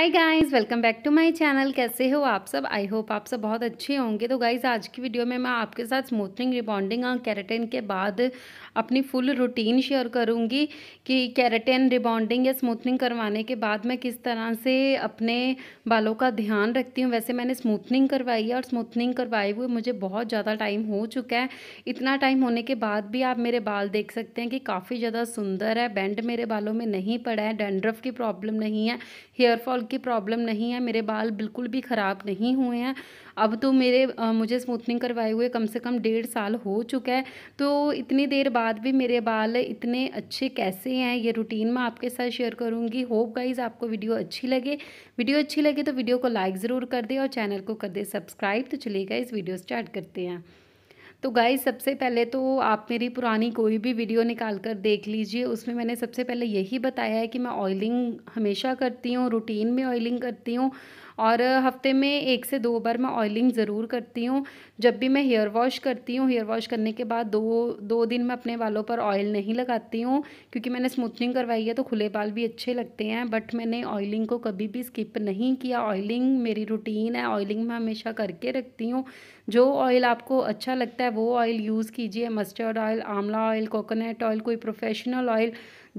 hi guys welcome back to my channel कैसे हो आप सब आई होप आप सब बहुत अच्छे होंगे तो गाइस आज की वीडियो में मैं आपके साथ स्मूथनिंग रिबॉन्डिंग और कैरेटिन के बाद अपनी फुल रूटीन शेयर करूंगी कि कैरेटिन रिबॉन्डिंग या स्मूथनिंग करवाने के बाद मैं किस तरह से अपने बालों का ध्यान रखती हूँ वैसे मैंने स्मूथनिंग करवाई है और स्मूथनिंग करवाए हुए मुझे बहुत ज़्यादा टाइम हो चुका है इतना टाइम होने के बाद भी आप मेरे बाल देख सकते हैं कि काफ़ी ज़्यादा सुंदर है बैंड मेरे बालों में नहीं पड़ा है डेंड्रफ की प्रॉब्लम नहीं है हेयरफॉल की प्रॉब्लम नहीं है मेरे बाल बिल्कुल भी ख़राब नहीं हुए हैं अब तो मेरे आ, मुझे स्मूथनिंग करवाए हुए कम से कम डेढ़ साल हो चुका है तो इतनी देर बाद भी मेरे बाल इतने अच्छे कैसे हैं ये रूटीन मैं आपके साथ शेयर करूँगी होप गाइज आपको वीडियो अच्छी लगे वीडियो अच्छी लगे तो वीडियो को लाइक ज़रूर कर दे और चैनल को कर दे सब्सक्राइब तो चलिए गाइज वीडियो स्टार्ट करते हैं तो गाय सबसे पहले तो आप मेरी पुरानी कोई भी वीडियो निकाल कर देख लीजिए उसमें मैंने सबसे पहले यही बताया है कि मैं ऑयलिंग हमेशा करती हूँ रूटीन में ऑयलिंग करती हूँ और हफ्ते में एक से दो बार मैं ऑयलिंग ज़रूर करती हूँ जब भी मैं हेयर वॉश करती हूँ हेयर वॉश करने के बाद दो दो दिन मैं अपने बालों पर ऑयल नहीं लगाती हूँ क्योंकि मैंने स्मूथनिंग करवाई है तो खुले बाल भी अच्छे लगते हैं बट मैंने ऑयलिंग को कभी भी स्किप नहीं किया ऑयलिंग मेरी रूटीन है ऑयलिंग मैं हमेशा करके रखती हूँ जो ऑयल आपको अच्छा लगता है वो ऑयल यूज़ कीजिए मस्टर्ड ऑयल आंवला ऑयल कोकोनट ऑयल कोई प्रोफेशनल ऑयल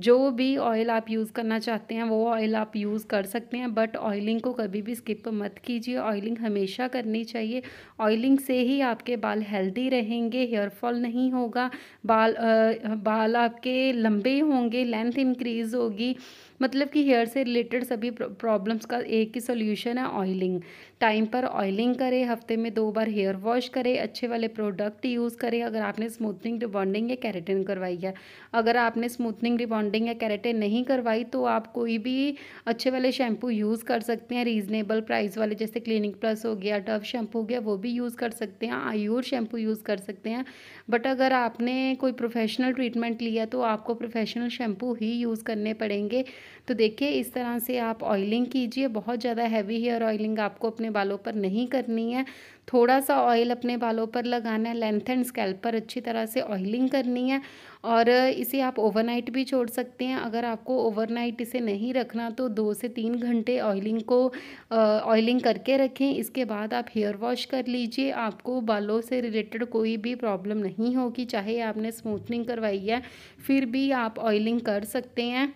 जो भी ऑयल आप यूज़ करना चाहते हैं वो ऑयल आप यूज़ कर सकते हैं बट ऑयलिंग को कभी भी स्किप स्किप मत कीजिए ऑयलिंग हमेशा करनी चाहिए ऑयलिंग से ही आपके बाल हेल्दी रहेंगे हेयरफॉल नहीं होगा बाल आ, बाल आपके लंबे होंगे लेंथ इंक्रीज़ होगी मतलब कि हेयर से रिलेटेड सभी प्रॉब्लम्स का एक ही सोल्यूशन है ऑयलिंग टाइम पर ऑयलिंग करें हफ्ते में दो बार हेयर वॉश करें अच्छे वाले प्रोडक्ट यूज़ करें अगर आपने स्मूथनिंग रिबॉन्डिंग या कैरेटिन करवाई है अगर आपने स्मूथनिंग रिबॉन्डिंग या कैरेटिन नहीं करवाई तो आप कोई भी अच्छे वाले शैम्पू यूज़ कर सकते हैं रीजनेबल प्राइस वाले जैसे क्लिनिक प्लस हो गया डव शैम्पू हो गया वो भी यूज़ कर सकते हैं आयूर शैम्पू यूज़ कर सकते हैं बट अगर आपने कोई प्रोफेशनल ट्रीटमेंट लिया तो आपको प्रोफेशनल शैम्पू ही यूज़ करने पड़ेंगे तो देखिए इस तरह से आप ऑयलिंग कीजिए बहुत ज़्यादा हैवी हेयर ऑयलिंग आपको अपने बालों पर नहीं करनी है थोड़ा सा ऑयल अपने बालों पर लगाना है लेंथ एंड स्कैल्प पर अच्छी तरह से ऑयलिंग करनी है और इसे आप ओवरनाइट भी छोड़ सकते हैं अगर आपको ओवरनाइट इसे नहीं रखना तो दो से तीन घंटे ऑयलिंग को ऑयलिंग करके रखें इसके बाद आप हेयर वॉश कर लीजिए आपको बालों से रिलेटेड कोई भी प्रॉब्लम नहीं होगी चाहे आपने स्मूथनिंग करवाई है फिर भी आप ऑयलिंग कर सकते हैं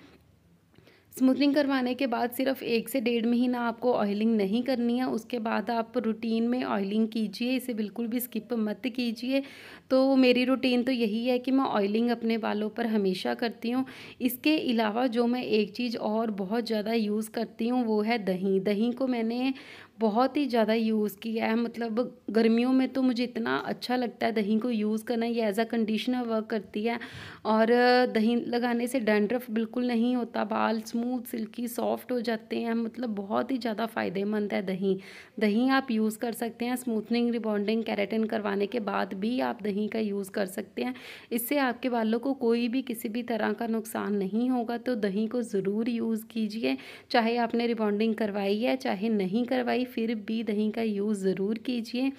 स्मूथनिंग करवाने के बाद सिर्फ एक से डेढ़ महीना आपको ऑयलिंग नहीं करनी है उसके बाद आप रूटीन में ऑयलिंग कीजिए इसे बिल्कुल भी स्किप मत कीजिए तो मेरी रूटीन तो यही है कि मैं ऑयलिंग अपने बालों पर हमेशा करती हूँ इसके अलावा जो मैं एक चीज़ और बहुत ज़्यादा यूज़ करती हूँ वो है दही दही को मैंने बहुत ही ज़्यादा यूज़ किया है मतलब गर्मियों में तो मुझे इतना अच्छा लगता है दही को यूज़ करना ये एज अ कंडीशनर वर्क करती है और दही लगाने से डेंड्रफ बिल्कुल नहीं होता बाल स्मूथ सिल्की सॉफ्ट हो जाते हैं मतलब बहुत ही ज़्यादा फ़ायदेमंद है दही दही आप यूज़ कर सकते हैं स्मूथनिंग रिबॉन्डिंग कैरेटिन करवाने के बाद भी आप दही का यूज़ कर सकते हैं इससे आपके बालों को कोई भी किसी भी तरह का नुकसान नहीं होगा तो दही को ज़रूर यूज़ कीजिए चाहे आपने रिबॉन्डिंग करवाई है चाहे नहीं करवाई फिर भी दही का यूज़ ज़रूर कीजिए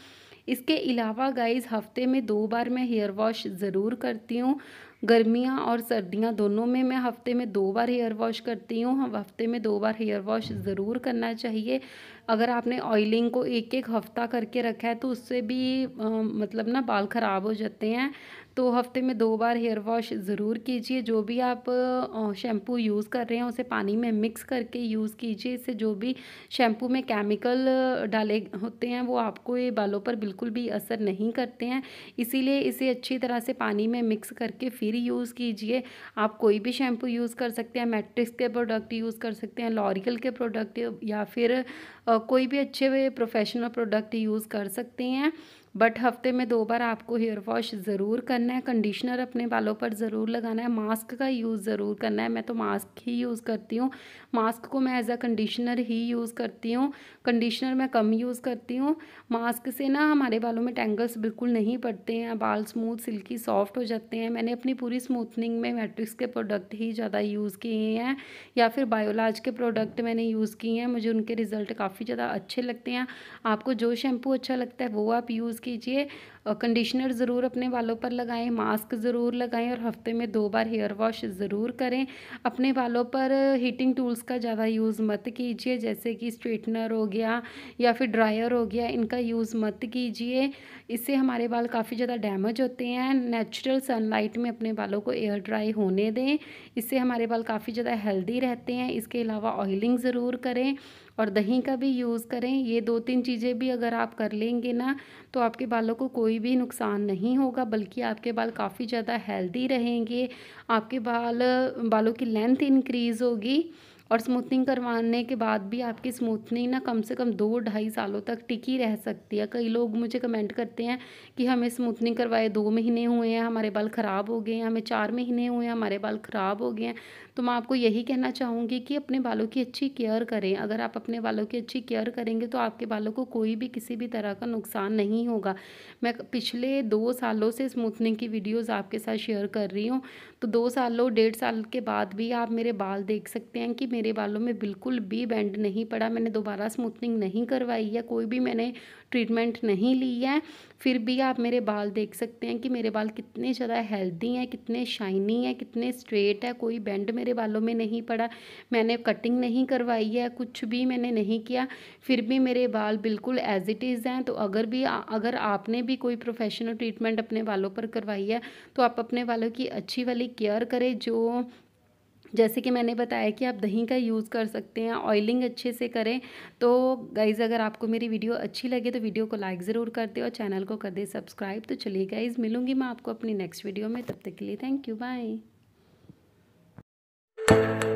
इसके अलावा गाइस हफ्ते में दो बार मैं हेयर वॉश ज़रूर करती हूँ गर्मियाँ और सर्दियाँ दोनों में मैं हफ्ते में दो बार हेयर वॉश करती हूँ हम हफ्ते में दो बार हेयर वॉश ज़रूर करना चाहिए अगर आपने ऑयलिंग को एक एक हफ्ता करके रखा है तो उससे भी आ, मतलब ना बाल ख़राब हो जाते हैं तो हफ्ते में दो बार हेयर वॉश ज़रूर कीजिए जो भी आप शैम्पू यूज़ कर रहे हैं उसे पानी में मिक्स करके यूज़ कीजिए इससे जो भी शैम्पू में केमिकल डाले होते हैं वो आपको ये बालों पर बिल्कुल भी असर नहीं करते हैं इसीलिए इसे अच्छी तरह से पानी में मिक्स करके फिर यूज़ कीजिए आप कोई भी शैम्पू यूज़ कर सकते हैं मेट्रिक्स के प्रोडक्ट यूज़ कर सकते हैं लॉरिकल के प्रोडक्ट या फिर कोई भी अच्छे प्रोफेशनल प्रोडक्ट यूज़ कर सकते हैं बट हफ्ते में दो बार आपको हेयर वॉश ज़रूर करना है कंडीशनर अपने बालों पर ज़रूर लगाना है मास्क का यूज़ ज़रूर करना है मैं तो मास्क ही यूज़ करती हूँ मास्क को मैं एज अ कंडीशनर ही यूज़ करती हूँ कंडीशनर मैं कम यूज़ करती हूँ मास्क से ना हमारे बालों में टेंगल्स बिल्कुल नहीं पड़ते हैं बाल स्मूथ सिल्की सॉफ्ट हो जाते हैं मैंने अपनी पूरी स्मूथनिंग में मैट्रिक्स के प्रोडक्ट ही ज़्यादा यूज़ किए हैं या फिर बायोलाज के प्रोडक्ट मैंने यूज़ किए हैं मुझे उनके रिज़ल्ट काफ़ी ज़्यादा अच्छे लगते हैं आपको जो शैम्पू अच्छा लगता है वो आप यूज़ कीजिए कंडीशनर ज़रूर अपने बालों पर लगाएं मास्क ज़रूर लगाएं और हफ्ते में दो बार हेयर वॉश ज़रूर करें अपने बालों पर हीटिंग टूल्स का ज़्यादा यूज़ मत कीजिए जैसे कि स्ट्रेटनर हो गया या फिर ड्रायर हो गया इनका यूज़ मत कीजिए इससे हमारे बाल काफ़ी ज़्यादा डैमेज होते हैं नेचुरल सनलाइट में अपने बालों को एयर ड्राई होने दें इससे हमारे बाल काफ़ी ज़्यादा हेल्दी रहते हैं इसके अलावा ऑयलिंग ज़रूर करें और दही का भी यूज़ करें ये दो तीन चीज़ें भी अगर आप कर लेंगे ना तो आपके बालों को कोई भी नुकसान नहीं होगा बल्कि आपके बाल काफ़ी ज़्यादा हेल्दी रहेंगे आपके बाल बालों की लेंथ इंक्रीज़ होगी और स्मूथनिंग करवाने के बाद भी आपकी स्मूथनिंग ना कम से कम दो ढाई सालों तक टिकी रह सकती है कई लोग मुझे कमेंट करते हैं कि हमें स्मूथनिंग करवाए दो महीने हुए हैं हमारे बाल ख़राब हो गए हैं हमें चार महीने हुए हैं हमारे बाल ख़राब हो गए हैं तो मैं आपको यही कहना चाहूँगी कि अपने बालों की अच्छी केयर करें अगर आप अपने बालों की अच्छी केयर करेंगे तो आपके बालों को कोई भी किसी भी तरह का नुकसान नहीं होगा मैं पिछले दो सालों से स्मूथनिंग की वीडियोज़ आपके साथ शेयर कर रही हूँ तो दो सालों डेढ़ साल के बाद भी आप मेरे बाल देख सकते हैं कि मेरे बालों में बिल्कुल भी बैंड नहीं पड़ा मैंने दोबारा स्मूथनिंग नहीं करवाई है कोई भी मैंने ट्रीटमेंट नहीं ली है फिर भी आप मेरे बाल देख सकते हैं कि मेरे बाल कितने ज़्यादा हेल्दी हैं कितने शाइनी हैं कितने स्ट्रेट है कोई बैंड मेरे बालों में नहीं पड़ा मैंने कटिंग नहीं करवाई है कुछ भी मैंने नहीं किया फिर भी मेरे बाल बिल्कुल एज इट इज़ हैं तो अगर भी अगर आपने भी कोई प्रोफेशनल ट्रीटमेंट अपने बालों पर करवाई है तो आप अपने बालों की अच्छी वाली केयर करें जो जैसे कि मैंने बताया कि आप दही का यूज़ कर सकते हैं ऑयलिंग अच्छे से करें तो गाइज़ अगर आपको मेरी वीडियो अच्छी लगे तो वीडियो को लाइक ज़रूर कर दे और चैनल को कर दे सब्सक्राइब तो चलिए गाइज़ मिलूंगी मैं आपको अपनी नेक्स्ट वीडियो में तब तक के लिए थैंक यू बाय